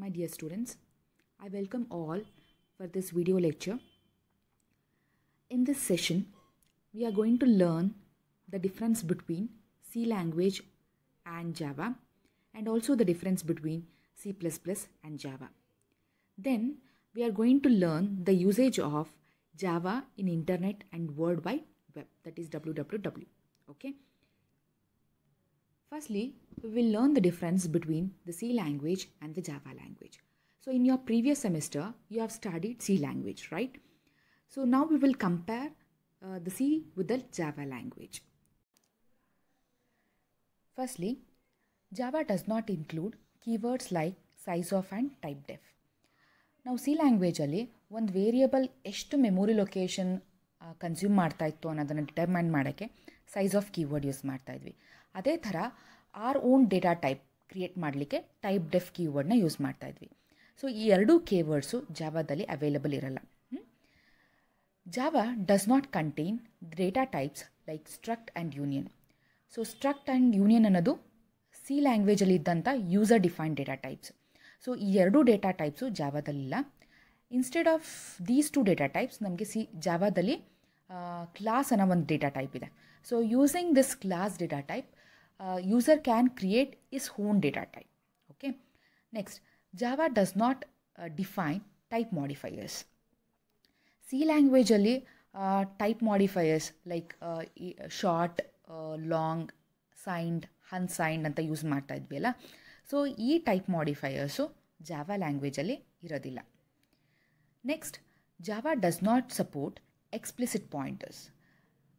My dear students, I welcome all for this video lecture. In this session, we are going to learn the difference between C language and Java and also the difference between C++ and Java. Then we are going to learn the usage of Java in internet and worldwide web that is www okay Firstly, we will learn the difference between the C language and the Java language. So in your previous semester, you have studied C language, right? So now we will compare uh, the C with the Java language. Firstly, Java does not include keywords like size of and type def. ನಾವು C ಲ್ಯಾಂಗ್ವೇಜಲ್ಲಿ ಒಂದು variable ಎಷ್ಟು memory location consume ಮಾಡ್ತಾ ಇತ್ತು ಅನ್ನೋದನ್ನು determine ಮಾಡೋಕ್ಕೆ size of keyword use ಮಾಡ್ತಾಯಿದ್ವಿ ಅದೇ ಥರ our own data type create ಮಾಡಲಿಕ್ಕೆ ಟೈಪ್ ಡೆಫ್ ಕೀವರ್ಡ್ನ ಯೂಸ್ ಮಾಡ್ತಾ ಇದ್ವಿ ಸೊ ಈ ಎರಡೂ ಕೀವರ್ಡ್ಸು ಜಾವಾದಲ್ಲಿ ಅವೈಲಬಲ್ ಇರಲ್ಲ Java does not contain data types like struct and union so struct and union ಅನ್ನೋದು ಸಿ ಲ್ಯಾಂಗ್ವೇಜಲ್ಲಿ ಇದ್ದಂಥ user define data types so ಈ ಎರಡೂ ಡೇಟಾ ಟೈಪ್ಸು ಜಾವಾದಲ್ಲಿಲ್ಲ instead of these two data types ನಮಗೆ ಸಿ ಜಾವಾದಲ್ಲಿ ಕ್ಲಾಸ್ ಅನ್ನೋ ಒಂದು ಡೇಟಾ ಟೈಪ್ ಇದೆ so using this class data type user can create his own data type okay next java does not define type modifiers c language alli type modifiers like short long signed unsigned anta use martta idviyala so ee type modifiers java language alli iradilla next java does not support explicit pointers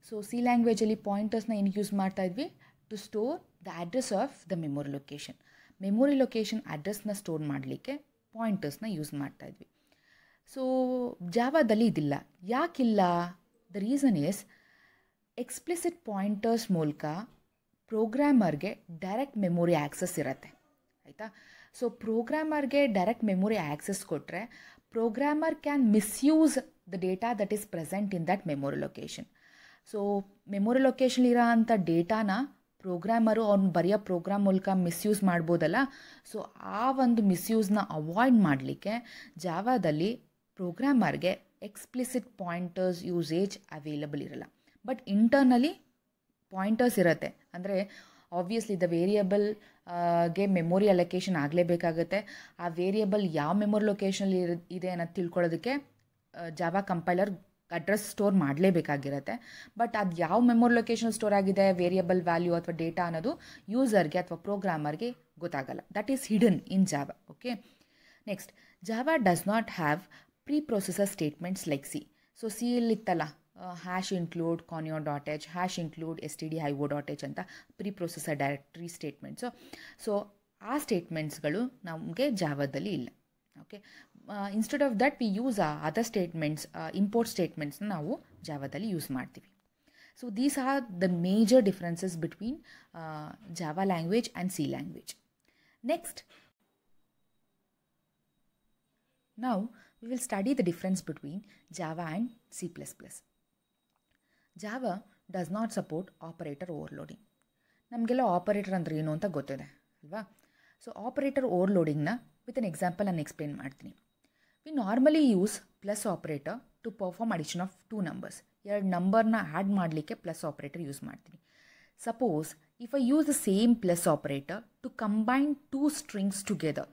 so c language alli pointers na in use martta idvi to store the address of the memory location memory location ಅಡ್ರೆಸ್ನ store ಮಾಡಲಿಕ್ಕೆ ಪಾಯಿಂಟರ್ಸ್ನ use ಮಾಡ್ತಾ ಇದ್ವಿ so ಜಾವಾದಲ್ಲಿ ಇದಿಲ್ಲ ಯಾಕಿಲ್ಲ the reason is explicit pointers ಮೂಲಕ ಪ್ರೋಗ್ರಾಮರ್ಗೆ ಡೈರೆಕ್ಟ್ ಮೆಮೊರಿ ಆ್ಯಕ್ಸಸ್ ಇರತ್ತೆ ಆಯಿತಾ ಸೊ ಪ್ರೋಗ್ರಾಮರ್ಗೆ ಡೈರೆಕ್ಟ್ ಮೆಮೊರಿ ಆ್ಯಕ್ಸಸ್ ಕೊಟ್ಟರೆ programmer can misuse the data that is present in that memory location so memory location ಇರೋ ಅಂಥ ಡೇಟಾನ ಪ್ರೋಗ್ರಾಮರು ಅವ್ನು ಬರೆಯೋ ಪ್ರೋಗ್ರಾಮ್ ಮೂಲಕ ಮಿಸ್ಯೂಸ್ ಮಾಡ್ಬೋದಲ್ಲ ಸೊ ಆ ಒಂದು ಮಿಸ್ಯೂಸ್ನ ಅವಾಯ್ಡ್ ಮಾಡಲಿಕ್ಕೆ ಜಾವಾದಲ್ಲಿ ಪ್ರೋಗ್ರಾಮರ್ಗೆ ಎಕ್ಸ್ಪ್ಲಿಸಿಟ್ ಪಾಯಿಂಟರ್ಸ್ ಯೂಸೇಜ್ ಅವೈಲಬಲ್ ಇರಲ್ಲ ಬಟ್ ಇಂಟರ್ನಲಿ ಪಾಯಿಂಟರ್ಸ್ ಇರುತ್ತೆ ಅಂದರೆ ಆಬ್ವಿಯಸ್ಲಿ ದ ವೇರಿಯಬಲ್ಗೆ ಮೆಮೊರಿ ಅಲೊಕೇಶನ್ ಆಗಲೇಬೇಕಾಗುತ್ತೆ ಆ ವೇರಿಯಬಲ್ ಯಾವ ಮೆಮೊರಿ ಲೊಕೇಶನಲ್ಲಿ ಇದೆ ಅನ್ನೋದು ತಿಳ್ಕೊಳ್ಳೋದಕ್ಕೆ ಜಾವಾ ಕಂಪೈಲರ್ ಅಡ್ರೆಸ್ ಸ್ಟೋರ್ ಮಾಡಲೇಬೇಕಾಗಿರುತ್ತೆ ಬಟ್ ಅದು ಯಾವ ಮೆಮೊರಿ ಲೊಕೇಶನ್ ಸ್ಟೋರ್ ಆಗಿದೆ ವೇರಿಯಬಲ್ ವ್ಯಾಲ್ಯೂ ಅಥವಾ ಡೇಟಾ ಅನ್ನೋದು ಯೂಸರ್ಗೆ ಅಥವಾ ಪ್ರೋಗ್ರಾಮರ್ಗೆ ಗೊತ್ತಾಗಲ್ಲ that is hidden in Java okay next Java does not have preprocessor statements like C so C ಇತ್ತಲ್ಲ hash include conio dot H hash include S T D O dot H ಅಂತ preprocessor directory statements so ಆ ಸ್ಟೇಟ್ಮೆಂಟ್ಸ್ಗಳು ನಮಗೆ ಜಾವದಲ್ಲಿ ಇಲ್ಲ okay instead of that we use ಆ other statements import ಸ್ಟೇಟ್ಮೆಂಟ್ಸ್ನ ನಾವು ಜಾವಾದಲ್ಲಿ ಯೂಸ್ ಮಾಡ್ತೀವಿ so these are the major differences between Java language and C language next ನಾವು we will study the difference between Java and C plus plus Java does not support operator overloading ನಮಗೆಲ್ಲ operator ಅಂದ್ರೆ ಏನು ಅಂತ ಗೊತ್ತಿದೆ ಅಲ್ವಾ so operator ಓವರ್ಲೋಡಿಂಗ್ನ with an example ನಾನು explain ಮಾಡ್ತೀನಿ normally use plus operator to perform addition of two numbers ಎರಡು ನಂಬರ್ನ ಆ್ಯಡ್ ಮಾಡಲಿಕ್ಕೆ ಪ್ಲಸ್ ಆಪ್ರೇಟರ್ ಯೂಸ್ ಮಾಡ್ತೀನಿ suppose if I use the same plus operator to combine two strings together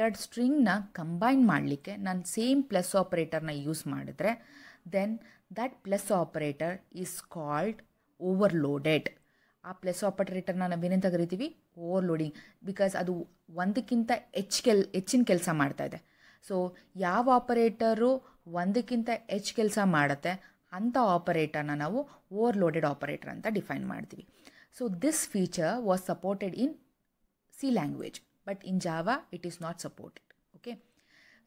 ಎರಡು ಸ್ಟ್ರಿಂಗ್ನ combine ಮಾಡಲಿಕ್ಕೆ ನಾನು ಸೇಮ್ ಪ್ಲಸ್ ಆಪ್ರೇಟರ್ನ ಯೂಸ್ ಮಾಡಿದ್ರೆ then that plus operator is called overloaded ಆ ಪ್ಲಸ್ ಆಪರೇಟರ್ನ ನಾವೇನೇನು ತಗರಿತೀವಿ ಓವರ್ಲೋಡಿಂಗ್ ಬಿಕಾಸ್ ಅದು ಒಂದಕ್ಕಿಂತ ಹೆಚ್ಚು ಕೆಲ್ ಹೆಚ್ಚಿನ ಕೆಲಸ ಮಾಡ್ತಾ ಇದೆ ಸೊ ಯಾವ ಆಪರೇಟರು ಒಂದಕ್ಕಿಂತ ಹೆಚ್ಚು ಕೆಲಸ ಮಾಡುತ್ತೆ ಅಂಥ ಆಪರೇಟರ್ನ ನಾವು ಓವರ್ ಲೋಡೆಡ್ ಆಪರೇಟರ್ ಅಂತ ಡಿಫೈನ್ ಮಾಡ್ತೀವಿ so this feature was supported in C language but in Java it is not supported okay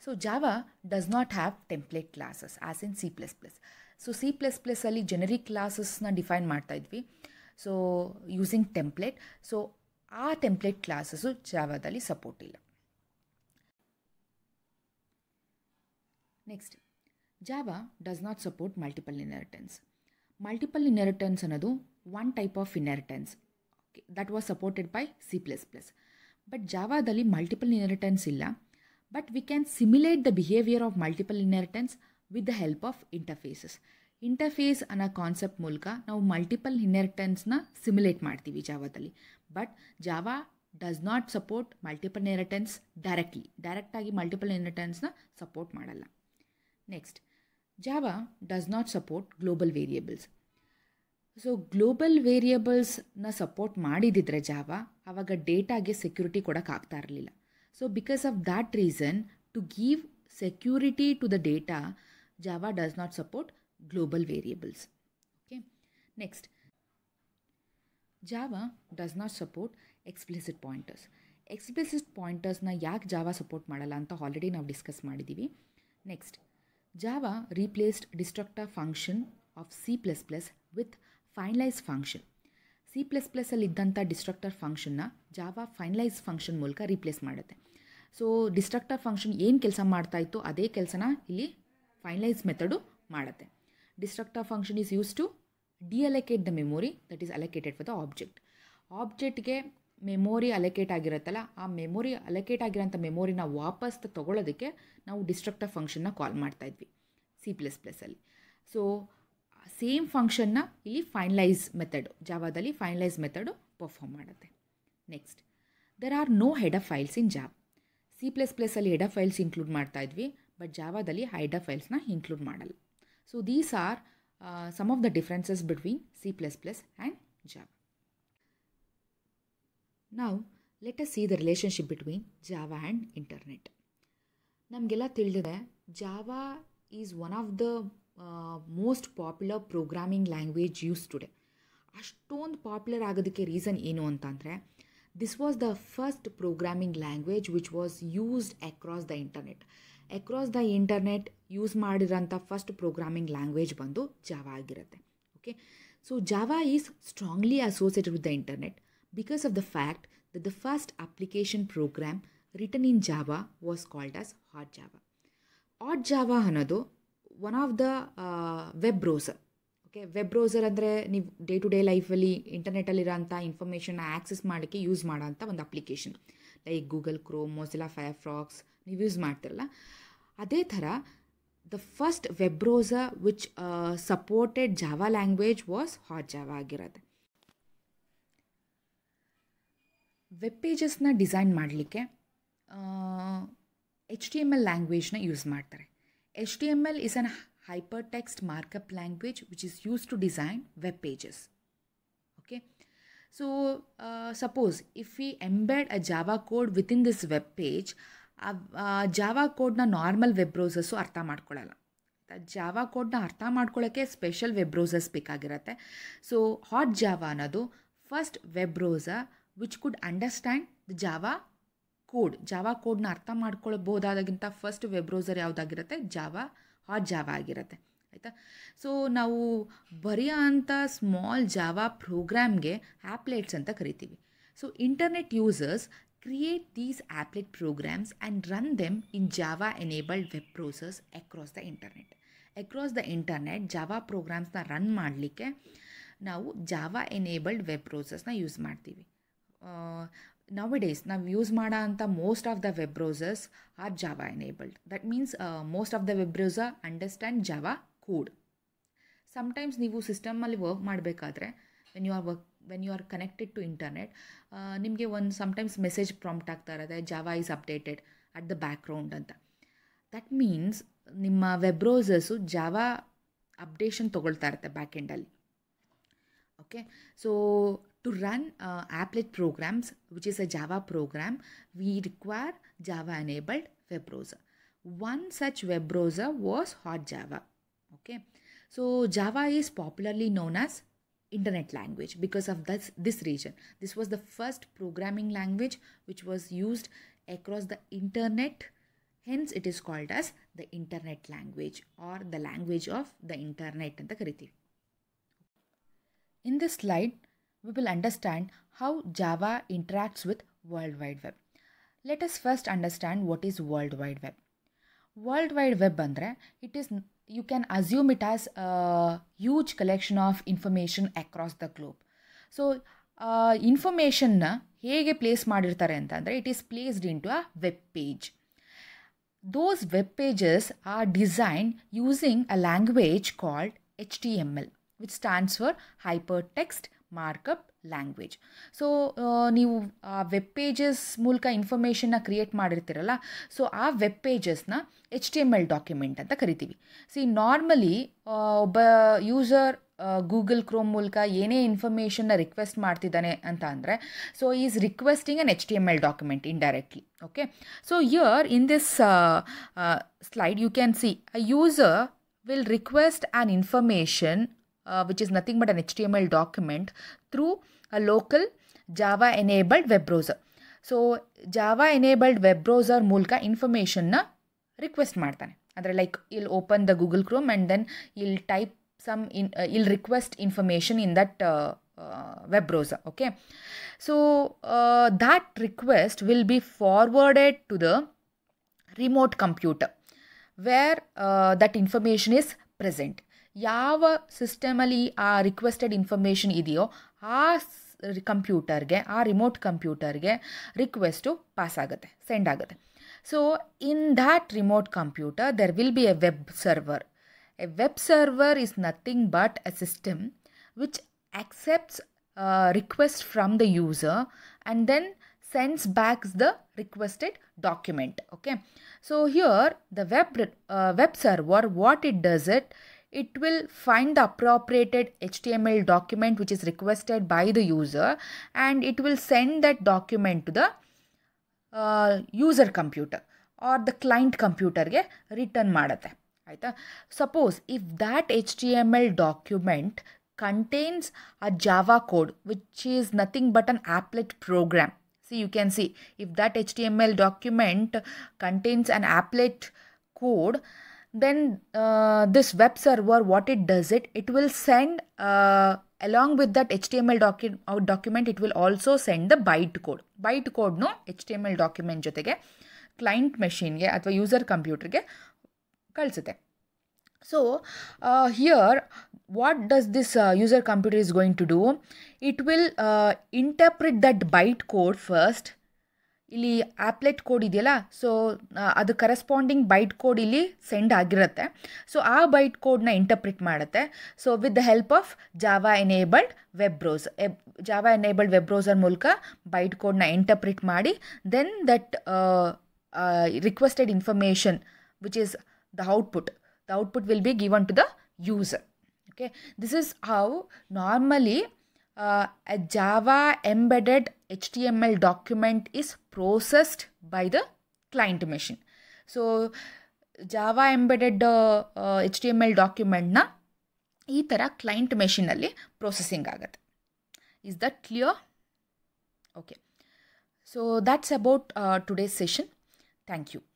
so Java does not have template classes as in C plus plus so C plus ಪ್ಲಸ್ಸಲ್ಲಿ generic ಕ್ಲಾಸಸ್ನ define ಮಾಡ್ತಾ ಇದ್ವಿ so using template so ಆ template classes ಜಾವಾದಲ್ಲಿ support ಇಲ್ಲ next Java does not support multiple inheritance multiple inheritance ಅನ್ನೋದು one type of inheritance okay that was supported by C plus plus but ಜಾವಾದಲ್ಲಿ multiple inheritance ಇಲ್ಲ but we can simulate the behaviour of multiple inheritance with the help of interfaces interface ಅನ್ನೋ concept ಮೂಲಕ ನಾವು multiple ಇನ್ಹೆರಿಟೆನ್ಸ್ನ simulate ಮಾಡ್ತೀವಿ ಜಾವಾದಲ್ಲಿ but Java does not support multiple inheritance directly ಡೈರೆಕ್ಟಾಗಿ multiple ಇನ್ಹೆರಿಟೆನ್ಸ್ನ ಸಪೋರ್ಟ್ ಮಾಡಲ್ಲ Next, Java does not support global variables. So global ವೇರಿಯಬಲ್ಸ್ನ ಸಪೋರ್ಟ್ ಮಾಡಿದಿದ್ರೆ ಜಾವ ಆವಾಗ ಡೇಟಾಗೆ ಸೆಕ್ಯೂರಿಟಿ ಕೊಡೋಕ್ಕಾಗ್ತಾ ಇರಲಿಲ್ಲ so because of that reason to give security to the data Java does not support global variables okay next Java does not support explicit pointers explicit ಪಾಯಿಂಟರ್ಸ್ನ ಯಾಕೆ Java support ಮಾಡಲ್ಲ ಅಂತ already ನಾವು discuss ಮಾಡಿದ್ದೀವಿ next Java replaced destructor function of C++ with finalize function. C plus plus ಇದ್ದಂಥ destructor ಫಂಕ್ಷನ್ನ Java finalize function ಮೂಲಕ replace ಮಾಡುತ್ತೆ ಸೊ ಡಿಸ್ಟ್ರಕ್ಟರ್ ಫಂಕ್ಷನ್ ಏನು ಕೆಲಸ ಮಾಡ್ತಾ ಇತ್ತು ಅದೇ ಕೆಲಸನ ಇಲ್ಲಿ ಫೈನಲೈಸ್ ಮೆಥಡು ಮಾಡುತ್ತೆ destructor function is use to deallocate the memory that is allocated for the object ಆಬ್ಜೆಕ್ಟ್ಗೆ ಮೆಮೊರಿ ಅಲೊಕೇಟ್ ಆಗಿರುತ್ತಲ್ಲ ಆ ಮೆಮೊರಿ ಅಲೊಕೇಟ್ ಆಗಿರೋಂಥ ಮೆಮೊರಿನ ವಾಪಸ್ ತೊಗೊಳೋದಕ್ಕೆ ನಾವು ಆಫ್ ಫಂಕ್ಷನ್ನ ಕಾಲ್ ಮಾಡ್ತಾ ಇದ್ವಿ ಸಿ ಪ್ಲಸ್ ಪ್ಲಸ್ಸಲ್ಲಿ ಸೊ ಸೇಮ್ ಫಂಕ್ಷನ್ನ ಇಲ್ಲಿ ಫೈನಲೈಸ್ ಮೆಥಡ್ ಜಾವಾದಲ್ಲಿ ಫೈನಲೈಸ್ ಮೆಥಡು ಪರ್ಫಾರ್ಮ್ ಮಾಡುತ್ತೆ next there are no header files in Java C plus ಪ್ಲಸ್ಸಲ್ಲಿ ಹೆಡ್ ಆಫ್ ಫೈಲ್ಸ್ ಇನ್ಕ್ಲೂಡ್ ಮಾಡ್ತಾ ಇದ್ವಿ ಬಟ್ ಜಾವಾದಲ್ಲಿ ಹೈಡ್ ಫೈಲ್ಸ್ನ ಇನ್ಕ್ಲೂಡ್ ಮಾಡಲ್ಲ so these are some of the differences between C plus plus and Java ನಾವು let us see the relationship between Java and internet ನಮಗೆಲ್ಲ ತಿಳಿದಿದೆ Java is one of the most popular programming language use today ಅಷ್ಟೊಂದು popular ಆಗೋದಕ್ಕೆ reason ಏನು ಅಂತಂದರೆ this was the first programming language which was used across the internet across the internet use ಮಾಡಿರೋಂಥ first programming language ಬಂದು Java ಆಗಿರುತ್ತೆ okay so Java is strongly associated with the internet because of the fact that the first application program written in Java was called as Hot Java. Hot Java ಅನ್ನೋದು one of the web browser okay web browser ಅಂದರೆ ನೀವು day to day ಲೈಫಲ್ಲಿ ಇಂಟರ್ನೆಟ್ಟಲ್ಲಿರೋಂಥ ಇನ್ಫಾರ್ಮೇಷನ್ನ access ಮಾಡಲಿಕ್ಕೆ use ಮಾಡೋಂಥ ಒಂದು application like Google ಕ್ರೋ Mozilla Firefox ನೀವು use ಮಾಡ್ತಿರಲ್ಲ ಅದೇ ಥರ the first web browser which supported Java language was hot Java ಆಗಿರತ್ತೆ ವೆಬ್ ಪೇಜಸ್ನ ಡಿಸೈನ್ ಮಾಡಲಿಕ್ಕೆ ಎಚ್ ಡಿ ಎಮ್ ಎಲ್ ಲ್ಯಾಂಗ್ವೇಜ್ನ ಯೂಸ್ ಮಾಡ್ತಾರೆ H T M L is an hyper text markup language which is use to design web pages okay so suppose if we embed a Java code within this web page ಆ Java ಕೋಡ್ನ normal web browsers ಅರ್ಥ ಮಾಡ್ಕೊಳ್ಳಲ್ಲ Java ಕೋಡ್ನ ಅರ್ಥ ಮಾಡ್ಕೊಳ್ಳೋಕ್ಕೆ special web browsers ಬೇಕಾಗಿರತ್ತೆ so hot Java ಅನ್ನೋದು first web browser which could understand the Java code Java ಕೋಡ್ನ ಅರ್ಥ ಮಾಡ್ಕೊಳ್ಬೋದಾದಾಗಿಂತ ಫಸ್ಟ್ ವೆಬ್ ಬ್ರೌಸರ್ ಯಾವುದಾಗಿರುತ್ತೆ ಜಾವಾ ಹಾಟ್ ಜಾವಾ ಆಗಿರುತ್ತೆ ಆಯಿತಾ ಸೊ ನಾವು ಬರೆಯೋ ಅಂಥ ಸ್ಮಾಲ್ ಜಾವಾ ಪ್ರೋಗ್ರಾಮ್ಗೆ ಆ್ಯಪ್ಲೆಟ್ಸ್ ಅಂತ ಕರಿತೀವಿ so internet users create these applet programs and run them in Java enabled web browsers across the internet across the internet Java ಪ್ರೋಗ್ರಾಮ್ಸ್ನ run ಮಾಡಲಿಕ್ಕೆ ನಾವು ಜಾವಾ ಎನೇಬಲ್ಡ್ ವೆಬ್ ಪ್ರೋಸರ್ಸ್ನ ಯೂಸ್ ಮಾಡ್ತೀವಿ ಡೇಸ್ ನಾವು ಯೂಸ್ ಮಾಡೋ ಅಂಥ most of the web browsers are Java enabled that means most of the web browser understand Java code sometimes ನೀವು ಸಿಸ್ಟಮಲ್ಲಿ ವರ್ಕ್ ಮಾಡಬೇಕಾದ್ರೆ when you are work when you R connected to internet ನಿಮಗೆ ಒಂದು sometimes message prompt ಆಗ್ತಾ ಇರುತ್ತೆ Java is updated at the background ಅಂತ that means ನಿಮ್ಮ web browsers Java updation ತೊಗೊಳ್ತಾ ಇರುತ್ತೆ ಬ್ಯಾಕ್ ಎಂಡಲ್ಲಿ okay so To run uh, applet programs, which is a Java program, we require Java enabled web browser. One such web browser was Hot Java. Okay, so Java is popularly known as internet language because of this, this region. This was the first programming language which was used across the internet. Hence, it is called as the internet language or the language of the internet. In this slide, we will understand how Java interacts with World Wide Web. Let us first understand what is World Wide Web. World Wide Web, it is, you can assume it has a huge collection of information across the globe. So, uh, information hege place it is placed into a web page. Those web pages are designed using a language called HTML, which stands for Hypertext markup language so ನೀವು ಆ web pages ಮೂಲಕ ಇನ್ಫಾರ್ಮೇಷನ್ನ create ಮಾಡಿರ್ತೀರಲ್ಲ so ಆ web ಪೇಜಸ್ನ H T M L document ಅಂತ ಕರಿತೀವಿ see normally ಒಬ್ಬ ಯೂಸರ್ ಗೂಗಲ್ ಕ್ರೋಮ್ ಮೂಲಕ ಏನೇ ಇನ್ಫಾರ್ಮೇಷನ್ನ ರಿಕ್ವೆಸ್ಟ್ ಮಾಡ್ತಿದ್ದಾನೆ ಅಂತ ಅಂದರೆ so is requesting an H T M L document indirectly okay so here in this slide you can see a user will request an information Uh, which is nothing but an HTML document through a local Java enabled web browser. So Java enabled web browser mulka information na request martane. Adre like you'll open the Google Chrome and then you'll type some uh, you'll request information in that uh, web browser. Okay. So that request will be forwarded to the remote computer where that information is present. ಯಾವ ಸಿಸ್ಟಮಲ್ಲಿ ಆ requested information ಇದೆಯೋ ಆ ಕಂಪ್ಯೂಟರ್ಗೆ ಆ remote ಕಂಪ್ಯೂಟರ್ಗೆ request pass ಆಗುತ್ತೆ send ಆಗುತ್ತೆ so in that remote computer there will be a web server a web server is nothing but a system which accepts uh, request from the user and then sends back the requested document okay so here the web uh, web server what it does it it will find the appropriate HTML document which is requested by the user and it will send that document to the uh, user computer or the client computer. return ಮಾಡುತ್ತೆ ಆಯಿತಾ suppose if that H T contains a Java code which is nothing but an applet program. See, you can see if that HTML document contains an applet code then uh, this web server what it does it it will send uh, along with that html uh, document it will also send the bytecode bytecode no html document just jothege client machine ge athwa user computer ge kalisute so here what does this user computer is going to do it will interpret that bytecode first ಇಲ್ಲಿ applet code ಇದೆಯಲ್ಲ so ಅದು corresponding byte code ಇಲ್ಲಿ send ಆಗಿರುತ್ತೆ so ಆ byte ಕೋಡ್ನ interpret ಮಾಡುತ್ತೆ so with the help of Java enabled web browse Java enabled web browser ಮೂಲಕ byte ಕೋಡ್ನ ಇಂಟರ್ಪ್ರಿಟ್ ಮಾಡಿ then that requested information which is the output the output will be given to the user okay this is how normally Uh, a Java embedded HTML document is processed by the client machine. So Java embedded uh, HTML uh, document na ithara client machine alli processing agat. Is that clear? Okay. So that's about uh, today's session. Thank you.